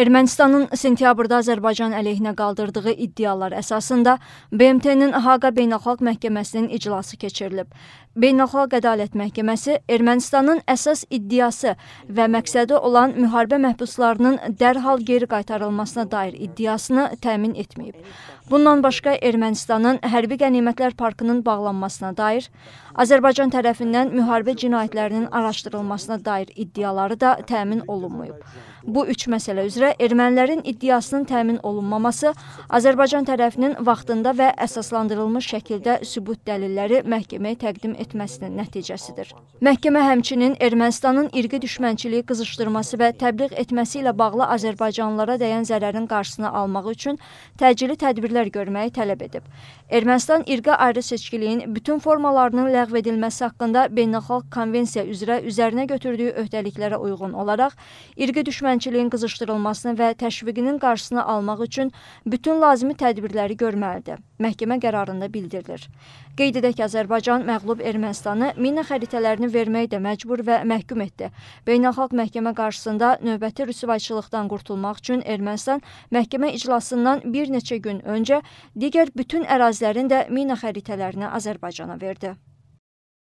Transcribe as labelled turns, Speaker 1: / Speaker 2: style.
Speaker 1: Ermənistanın sentyabrda Azərbaycan əleyhinə qaldırdığı iddialar əsasında BMT-nin Haqa Beynəlxalq Məhkəməsinin iclası keçirilib. Beynəlxalq Ədalət Məhkəməsi Ermənistanın əsas iddiası və məqsədi olan müharibə məhbuslarının dərhal geri qaytarılmasına dair iddiasını təmin etməyib. Bundan başqa Ermənistanın hərbi qənimətlər parkının bağlanmasına dair, Azərbaycan tərəfindən müharibə cinayətlərinin araşdırılmasına dair iddiaları da təmin olunmayıb. Bu üç məsələ üzrə görə ermənilərin iddiasının təmin olunmaması Azərbaycan tərəfinin vaxtında və əsaslandırılmış şəkildə sübut dəlilləri məhkəməyə təqdim etməsinin nəticəsidir. Məhkəmə həmçinin Ermənistanın irqi düşmənçiliyi qızışdırması və təbliğ etməsi ilə bağlı azərbaycanlılara dəyən zərərin qarşısını almaq üçün təcili tədbirlər görməyi tələb edib. Ermənistan irqi ayrı seçkiliyin bütün formalarının ləğv edilməsi haqqında beynəlxalq konvensiya üzrə üzərinə götürdüyü öhdəliklərə uyğun olaraq irqi düşmənçiliyin qızışdırılması yayılmasını və təşviqinin qarşısını almaq üçün bütün lazımi tədbirləri görməlidir. Məhkəmə qərarında bildirilir. Qeyd edək ki, Azərbaycan məğlub Ermənistanı mina xəritələrini verməyə də məcbur və məhkum etdi. Beynəlxalq məhkəmə qarşısında növbəti rüsvayçılıqdan qurtulmaq üçün Ermənistan məhkəmə iclasından bir neçə gün öncə digər bütün ərazilərin də mina xəritələrini Azərbaycana verdi.